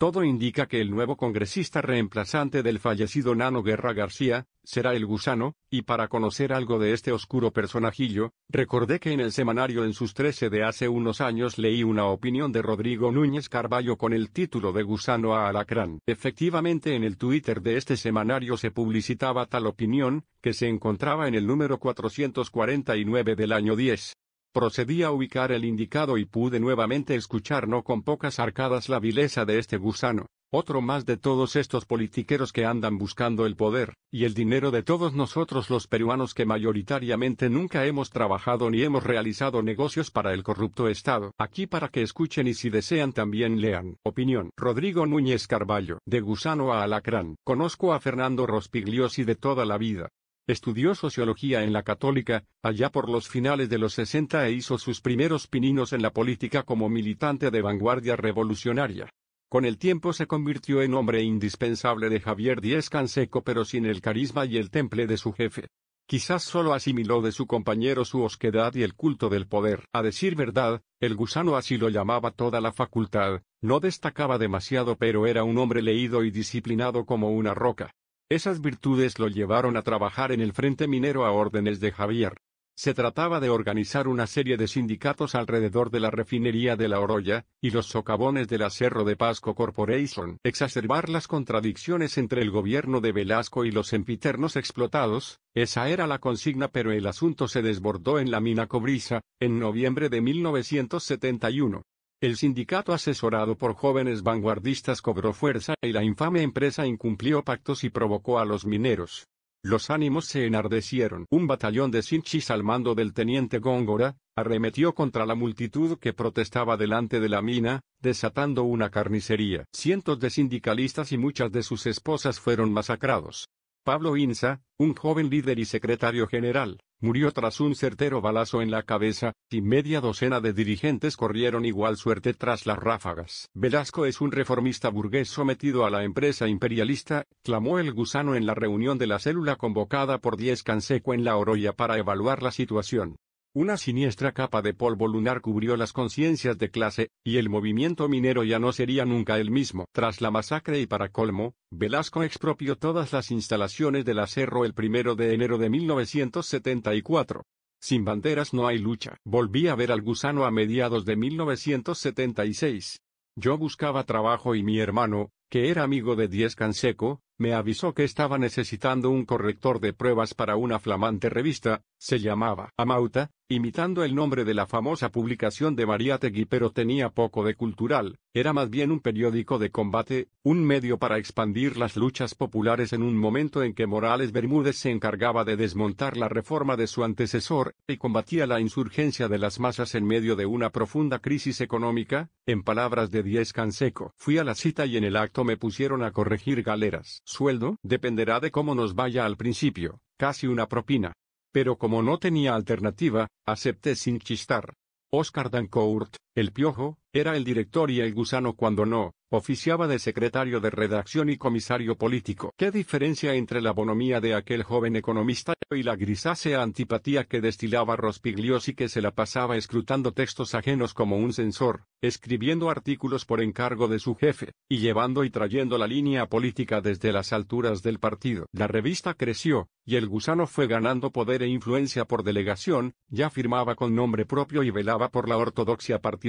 Todo indica que el nuevo congresista reemplazante del fallecido Nano Guerra García, será el gusano, y para conocer algo de este oscuro personajillo, recordé que en el semanario en sus 13 de hace unos años leí una opinión de Rodrigo Núñez Carballo con el título de gusano a alacrán. Efectivamente en el Twitter de este semanario se publicitaba tal opinión, que se encontraba en el número 449 del año 10. Procedí a ubicar el indicado y pude nuevamente escuchar no con pocas arcadas la vileza de este gusano, otro más de todos estos politiqueros que andan buscando el poder, y el dinero de todos nosotros los peruanos que mayoritariamente nunca hemos trabajado ni hemos realizado negocios para el corrupto Estado. Aquí para que escuchen y si desean también lean. Opinión. Rodrigo Núñez Carballo. De gusano a alacrán. Conozco a Fernando Rospigliosi de toda la vida. Estudió sociología en la católica, allá por los finales de los 60 e hizo sus primeros pininos en la política como militante de vanguardia revolucionaria. Con el tiempo se convirtió en hombre indispensable de Javier Díez Canseco pero sin el carisma y el temple de su jefe. Quizás solo asimiló de su compañero su osquedad y el culto del poder. A decir verdad, el gusano así lo llamaba toda la facultad, no destacaba demasiado pero era un hombre leído y disciplinado como una roca. Esas virtudes lo llevaron a trabajar en el Frente Minero a órdenes de Javier. Se trataba de organizar una serie de sindicatos alrededor de la refinería de la Orolla, y los socavones del Acerro de Pasco Corporation, exacerbar las contradicciones entre el gobierno de Velasco y los empiternos explotados, esa era la consigna pero el asunto se desbordó en la mina cobriza, en noviembre de 1971. El sindicato asesorado por jóvenes vanguardistas cobró fuerza y la infame empresa incumplió pactos y provocó a los mineros. Los ánimos se enardecieron. Un batallón de sinchis al mando del teniente Góngora, arremetió contra la multitud que protestaba delante de la mina, desatando una carnicería. Cientos de sindicalistas y muchas de sus esposas fueron masacrados. Pablo Inza, un joven líder y secretario general, murió tras un certero balazo en la cabeza, y media docena de dirigentes corrieron igual suerte tras las ráfagas. Velasco es un reformista burgués sometido a la empresa imperialista, clamó el gusano en la reunión de la célula convocada por Diez Canseco en la Oroya para evaluar la situación. Una siniestra capa de polvo lunar cubrió las conciencias de clase, y el movimiento minero ya no sería nunca el mismo. Tras la masacre y para colmo, Velasco expropió todas las instalaciones del acerro el primero de enero de 1974. Sin banderas no hay lucha. Volví a ver al gusano a mediados de 1976. Yo buscaba trabajo y mi hermano, que era amigo de Diez Canseco, me avisó que estaba necesitando un corrector de pruebas para una flamante revista, se llamaba Amauta, imitando el nombre de la famosa publicación de Mariátegui pero tenía poco de cultural, era más bien un periódico de combate, un medio para expandir las luchas populares en un momento en que Morales Bermúdez se encargaba de desmontar la reforma de su antecesor, y combatía la insurgencia de las masas en medio de una profunda crisis económica, en palabras de Diez Canseco. Fui a la cita y en el acto me pusieron a corregir galeras. Sueldo, dependerá de cómo nos vaya al principio, casi una propina pero como no tenía alternativa, acepté sin chistar. Oscar Dancourt, el Piojo, era el director y el Gusano cuando no, oficiaba de secretario de redacción y comisario político. ¿Qué diferencia entre la bonomía de aquel joven economista y la grisácea antipatía que destilaba y que se la pasaba escrutando textos ajenos como un censor, escribiendo artículos por encargo de su jefe, y llevando y trayendo la línea política desde las alturas del partido? La revista creció, y el gusano fue ganando poder e influencia por delegación, ya firmaba con nombre propio y velaba por la ortodoxia partidaria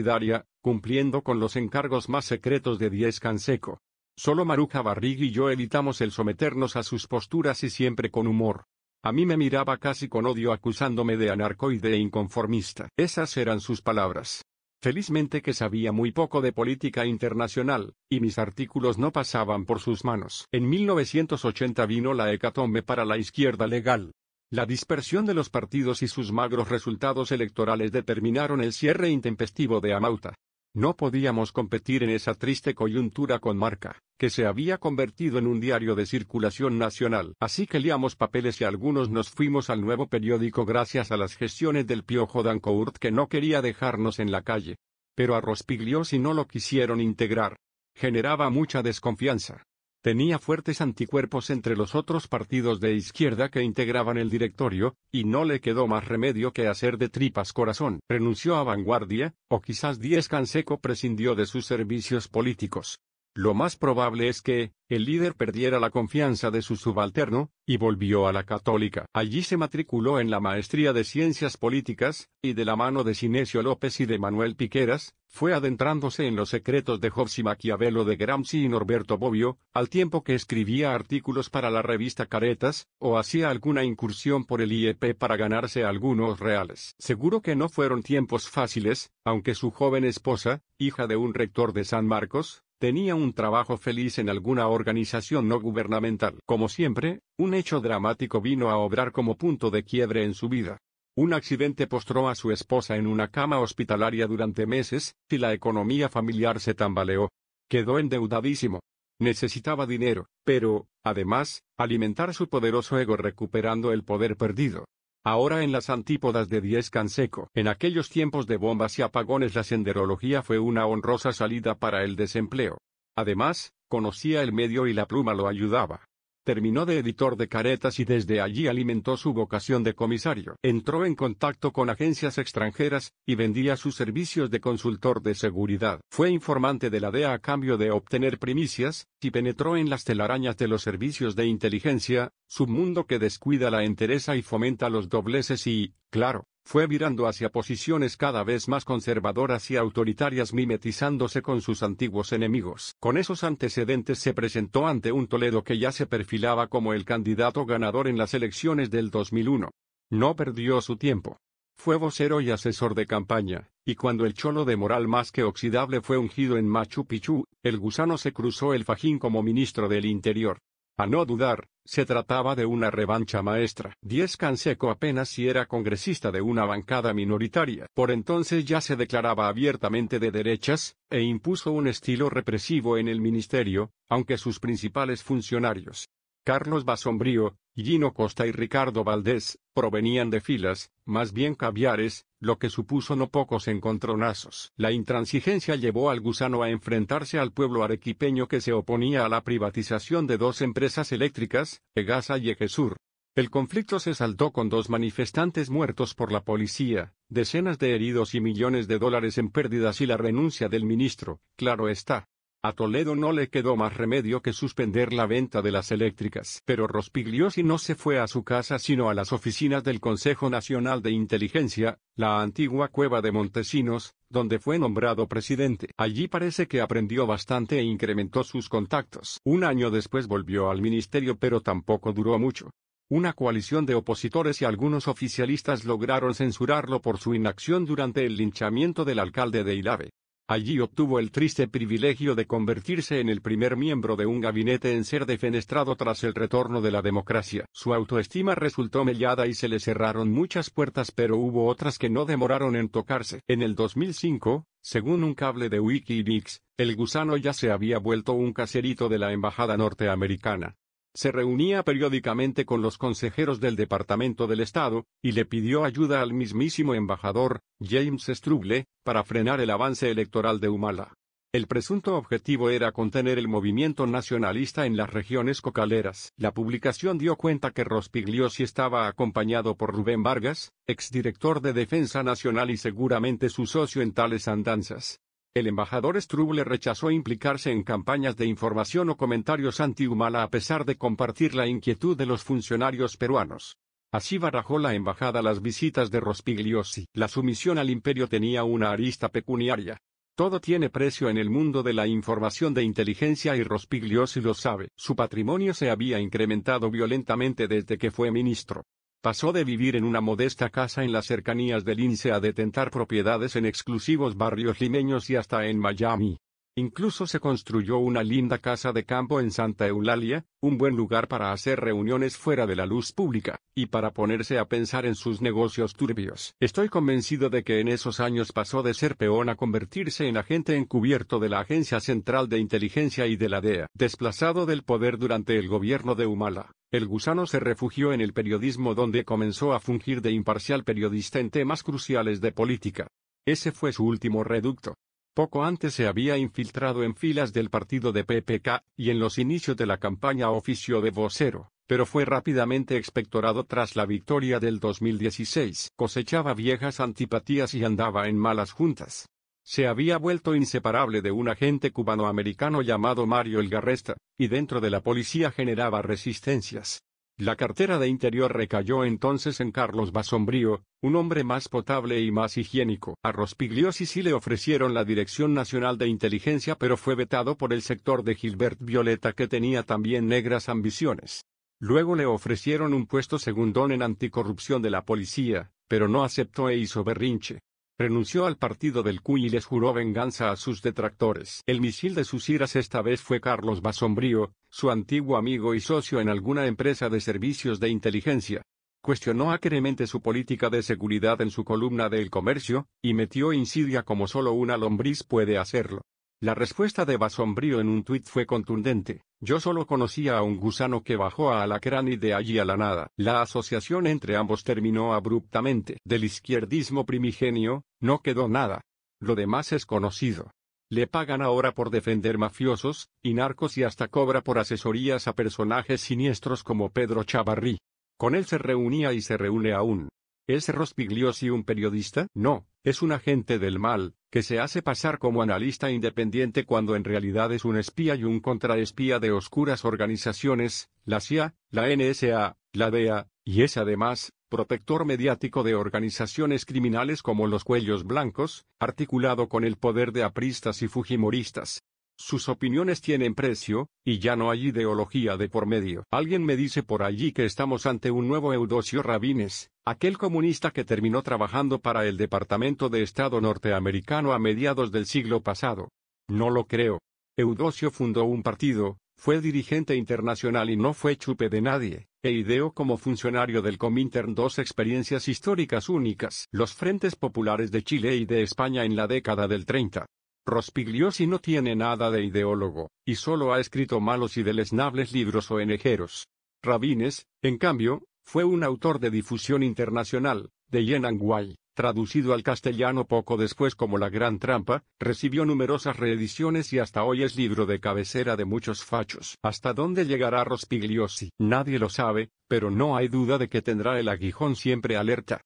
cumpliendo con los encargos más secretos de Diez Canseco. Solo Maruja Barrig y yo evitamos el someternos a sus posturas y siempre con humor. A mí me miraba casi con odio acusándome de anarcoide e inconformista. Esas eran sus palabras. Felizmente que sabía muy poco de política internacional, y mis artículos no pasaban por sus manos. En 1980 vino la hecatombe para la izquierda legal. La dispersión de los partidos y sus magros resultados electorales determinaron el cierre intempestivo de Amauta. No podíamos competir en esa triste coyuntura con Marca, que se había convertido en un diario de circulación nacional. Así que liamos papeles y algunos nos fuimos al nuevo periódico gracias a las gestiones del piojo Dancourt que no quería dejarnos en la calle. Pero a Rospigliosi no lo quisieron integrar. Generaba mucha desconfianza tenía fuertes anticuerpos entre los otros partidos de izquierda que integraban el directorio, y no le quedó más remedio que hacer de tripas corazón. Renunció a Vanguardia, o quizás diez Canseco prescindió de sus servicios políticos. Lo más probable es que, el líder perdiera la confianza de su subalterno, y volvió a la católica. Allí se matriculó en la Maestría de Ciencias Políticas, y de la mano de Sinesio López y de Manuel Piqueras, fue adentrándose en los secretos de Hobbes y Maquiavelo de Gramsci y Norberto Bobbio, al tiempo que escribía artículos para la revista Caretas, o hacía alguna incursión por el IEP para ganarse algunos reales. Seguro que no fueron tiempos fáciles, aunque su joven esposa, hija de un rector de San Marcos, tenía un trabajo feliz en alguna organización no gubernamental. Como siempre, un hecho dramático vino a obrar como punto de quiebre en su vida. Un accidente postró a su esposa en una cama hospitalaria durante meses, y la economía familiar se tambaleó. Quedó endeudadísimo. Necesitaba dinero, pero, además, alimentar su poderoso ego recuperando el poder perdido. Ahora en las antípodas de Diez Canseco. En aquellos tiempos de bombas y apagones la senderología fue una honrosa salida para el desempleo. Además, conocía el medio y la pluma lo ayudaba. Terminó de editor de caretas y desde allí alimentó su vocación de comisario. Entró en contacto con agencias extranjeras, y vendía sus servicios de consultor de seguridad. Fue informante de la DEA a cambio de obtener primicias, y penetró en las telarañas de los servicios de inteligencia, su mundo que descuida la entereza y fomenta los dobleces y, Claro, fue virando hacia posiciones cada vez más conservadoras y autoritarias mimetizándose con sus antiguos enemigos. Con esos antecedentes se presentó ante un Toledo que ya se perfilaba como el candidato ganador en las elecciones del 2001. No perdió su tiempo. Fue vocero y asesor de campaña, y cuando el cholo de moral más que oxidable fue ungido en Machu Picchu, el gusano se cruzó el fajín como ministro del Interior. A no dudar, se trataba de una revancha maestra. Diez Canseco apenas si era congresista de una bancada minoritaria. Por entonces ya se declaraba abiertamente de derechas, e impuso un estilo represivo en el ministerio, aunque sus principales funcionarios, Carlos Basombrío, Gino Costa y Ricardo Valdés, provenían de filas, más bien caviares, lo que supuso no pocos encontronazos. La intransigencia llevó al gusano a enfrentarse al pueblo arequipeño que se oponía a la privatización de dos empresas eléctricas, Egasa y Egesur. El conflicto se saltó con dos manifestantes muertos por la policía, decenas de heridos y millones de dólares en pérdidas y la renuncia del ministro, claro está. A Toledo no le quedó más remedio que suspender la venta de las eléctricas, pero Rospigliosi no se fue a su casa sino a las oficinas del Consejo Nacional de Inteligencia, la antigua cueva de Montesinos, donde fue nombrado presidente. Allí parece que aprendió bastante e incrementó sus contactos. Un año después volvió al ministerio pero tampoco duró mucho. Una coalición de opositores y algunos oficialistas lograron censurarlo por su inacción durante el linchamiento del alcalde de Ilave. Allí obtuvo el triste privilegio de convertirse en el primer miembro de un gabinete en ser defenestrado tras el retorno de la democracia. Su autoestima resultó mellada y se le cerraron muchas puertas pero hubo otras que no demoraron en tocarse. En el 2005, según un cable de Wikileaks, el gusano ya se había vuelto un caserito de la embajada norteamericana. Se reunía periódicamente con los consejeros del Departamento del Estado, y le pidió ayuda al mismísimo embajador, James Struble, para frenar el avance electoral de Humala. El presunto objetivo era contener el movimiento nacionalista en las regiones cocaleras. La publicación dio cuenta que Rospigliosi estaba acompañado por Rubén Vargas, exdirector de Defensa Nacional y seguramente su socio en tales andanzas. El embajador Struble rechazó implicarse en campañas de información o comentarios anti a pesar de compartir la inquietud de los funcionarios peruanos. Así barajó la embajada las visitas de Rospigliosi. La sumisión al imperio tenía una arista pecuniaria. Todo tiene precio en el mundo de la información de inteligencia y Rospigliosi lo sabe. Su patrimonio se había incrementado violentamente desde que fue ministro. Pasó de vivir en una modesta casa en las cercanías del Lince a detentar propiedades en exclusivos barrios limeños y hasta en Miami. Incluso se construyó una linda casa de campo en Santa Eulalia, un buen lugar para hacer reuniones fuera de la luz pública, y para ponerse a pensar en sus negocios turbios. Estoy convencido de que en esos años pasó de ser peón a convertirse en agente encubierto de la Agencia Central de Inteligencia y de la DEA, desplazado del poder durante el gobierno de Humala. El gusano se refugió en el periodismo donde comenzó a fungir de imparcial periodista en temas cruciales de política. Ese fue su último reducto. Poco antes se había infiltrado en filas del partido de PPK, y en los inicios de la campaña ofició de vocero, pero fue rápidamente expectorado tras la victoria del 2016. Cosechaba viejas antipatías y andaba en malas juntas se había vuelto inseparable de un agente cubanoamericano llamado Mario Elgarresta, y dentro de la policía generaba resistencias. La cartera de interior recayó entonces en Carlos Basombrío, un hombre más potable y más higiénico. A Rospigliosi sí le ofrecieron la Dirección Nacional de Inteligencia pero fue vetado por el sector de Gilbert Violeta que tenía también negras ambiciones. Luego le ofrecieron un puesto segundón en anticorrupción de la policía, pero no aceptó e hizo berrinche renunció al partido del CUI y les juró venganza a sus detractores. El misil de sus iras esta vez fue Carlos Basombrío, su antiguo amigo y socio en alguna empresa de servicios de inteligencia. Cuestionó acremente su política de seguridad en su columna de El Comercio, y metió insidia como solo una lombriz puede hacerlo. La respuesta de Basombrío en un tuit fue contundente. Yo solo conocía a un gusano que bajó a Alacrán y de allí a la nada. La asociación entre ambos terminó abruptamente. Del izquierdismo primigenio, no quedó nada. Lo demás es conocido. Le pagan ahora por defender mafiosos, y narcos y hasta cobra por asesorías a personajes siniestros como Pedro Chavarrí. Con él se reunía y se reúne aún. ¿Es Rospigliosi un periodista? No, es un agente del mal, que se hace pasar como analista independiente cuando en realidad es un espía y un contraespía de oscuras organizaciones, la CIA, la NSA, la DEA, y es además, protector mediático de organizaciones criminales como los Cuellos Blancos, articulado con el poder de apristas y fujimoristas. Sus opiniones tienen precio, y ya no hay ideología de por medio. Alguien me dice por allí que estamos ante un nuevo Eudosio Rabines, aquel comunista que terminó trabajando para el Departamento de Estado norteamericano a mediados del siglo pasado. No lo creo. Eudosio fundó un partido, fue dirigente internacional y no fue chupe de nadie, e ideó como funcionario del Comintern dos experiencias históricas únicas, los frentes populares de Chile y de España en la década del 30. Rospigliosi no tiene nada de ideólogo, y solo ha escrito malos y deleznables libros o enejeros. Rabines, en cambio, fue un autor de difusión internacional, de Yenanguay, traducido al castellano poco después como La Gran Trampa, recibió numerosas reediciones y hasta hoy es libro de cabecera de muchos fachos. ¿Hasta dónde llegará Rospigliosi? Nadie lo sabe, pero no hay duda de que tendrá el aguijón siempre alerta.